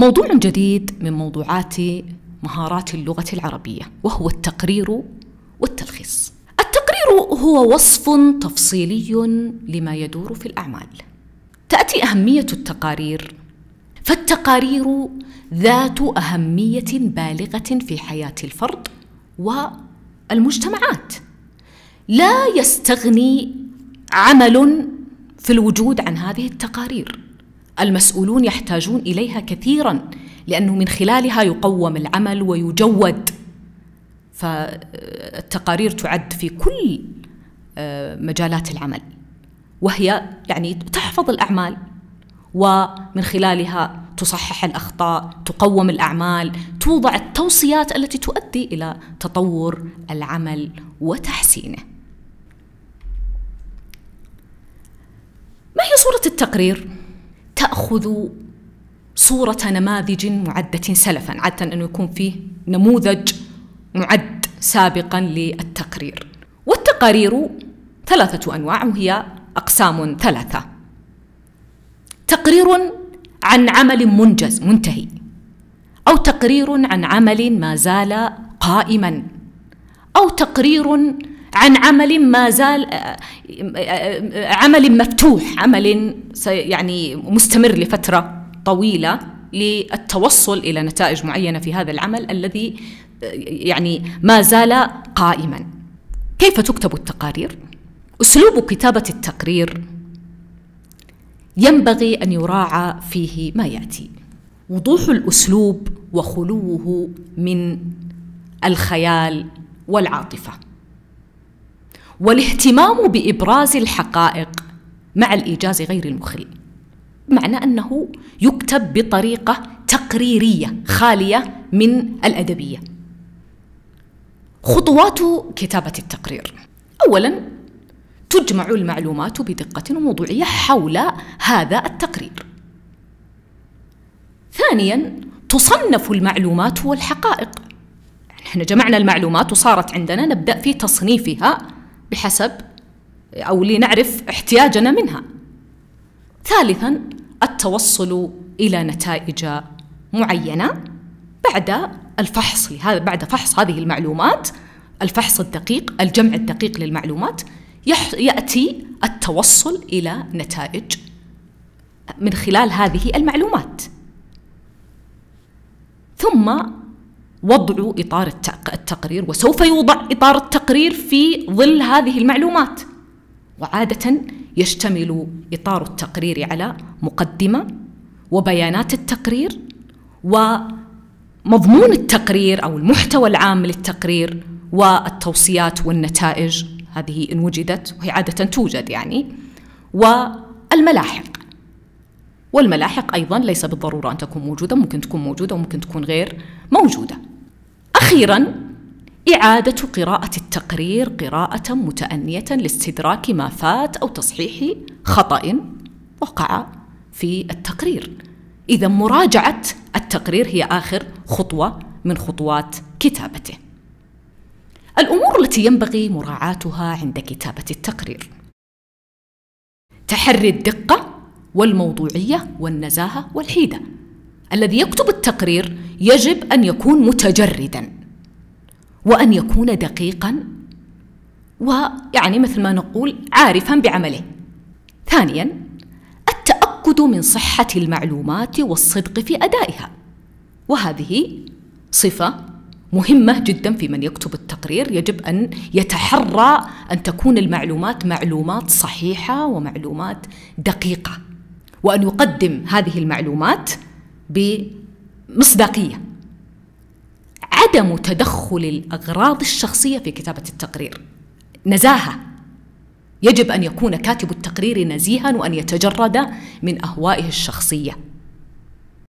موضوع جديد من موضوعات مهارات اللغة العربية وهو التقرير والتلخيص. التقرير هو وصف تفصيلي لما يدور في الأعمال. تأتي أهمية التقارير فالتقارير ذات أهمية بالغة في حياة الفرد والمجتمعات. لا يستغني عمل في الوجود عن هذه التقارير المسؤولون يحتاجون اليها كثيرا لانه من خلالها يقوم العمل ويجود فالتقارير تعد في كل آه، مجالات العمل وهي يعني تحفظ الاعمال ومن خلالها تصحح الاخطاء تقوم الاعمال توضع التوصيات التي تؤدي الى تطور العمل وتحسينه ما هي صوره التقرير تأخذ صورة نماذج معدة سلفا عادة أنه يكون فيه نموذج معد سابقا للتقرير والتقارير ثلاثة أنواع وهي أقسام ثلاثة تقرير عن عمل منجز منتهي أو تقرير عن عمل ما زال قائما أو تقرير عن عمل ما زال آه، آه، آه، عمل مفتوح عمل يعني مستمر لفترة طويلة للتوصل إلى نتائج معينة في هذا العمل الذي يعني ما زال قائما كيف تكتب التقارير؟ أسلوب كتابة التقرير ينبغي أن يراعى فيه ما يأتي وضوح الأسلوب وخلوه من الخيال والعاطفه والاهتمام بابراز الحقائق مع الايجاز غير المخل بمعنى انه يكتب بطريقه تقريريه خاليه من الادبيه خطوات كتابه التقرير اولا تجمع المعلومات بدقه وموضوعيه حول هذا التقرير ثانيا تصنف المعلومات والحقائق احنا جمعنا المعلومات وصارت عندنا نبدا في تصنيفها بحسب أو لنعرف احتياجنا منها ثالثا التوصل إلى نتائج معينة بعد الفحص هذا بعد فحص هذه المعلومات الفحص الدقيق الجمع الدقيق للمعلومات يأتي التوصل إلى نتائج من خلال هذه المعلومات ثم وضعوا إطار التقرير وسوف يوضع إطار التقرير في ظل هذه المعلومات وعادة يشتمل إطار التقرير على مقدمة وبيانات التقرير ومضمون التقرير أو المحتوى العام للتقرير والتوصيات والنتائج هذه إن وجدت وهي عادة توجد يعني والملاحق والملاحق أيضا ليس بالضرورة أن تكون موجودة ممكن تكون موجودة وممكن تكون غير موجودة أخيرا إعادة قراءة التقرير قراءة متأنية لاستدراك ما فات أو تصحيح خطأ وقع في التقرير إذا مراجعة التقرير هي آخر خطوة من خطوات كتابته الأمور التي ينبغي مراعاتها عند كتابة التقرير تحري الدقة والموضوعية والنزاهة والحيدة الذي يكتب التقرير يجب أن يكون متجردا وأن يكون دقيقا ويعني مثل ما نقول عارفا بعمله ثانيا التأكد من صحة المعلومات والصدق في أدائها وهذه صفة مهمة جدا في من يكتب التقرير يجب أن يتحرى أن تكون المعلومات معلومات صحيحة ومعلومات دقيقة وأن يقدم هذه المعلومات بمصداقية عدم تدخل الأغراض الشخصية في كتابة التقرير نزاهة يجب أن يكون كاتب التقرير نزيها وأن يتجرد من أهوائه الشخصية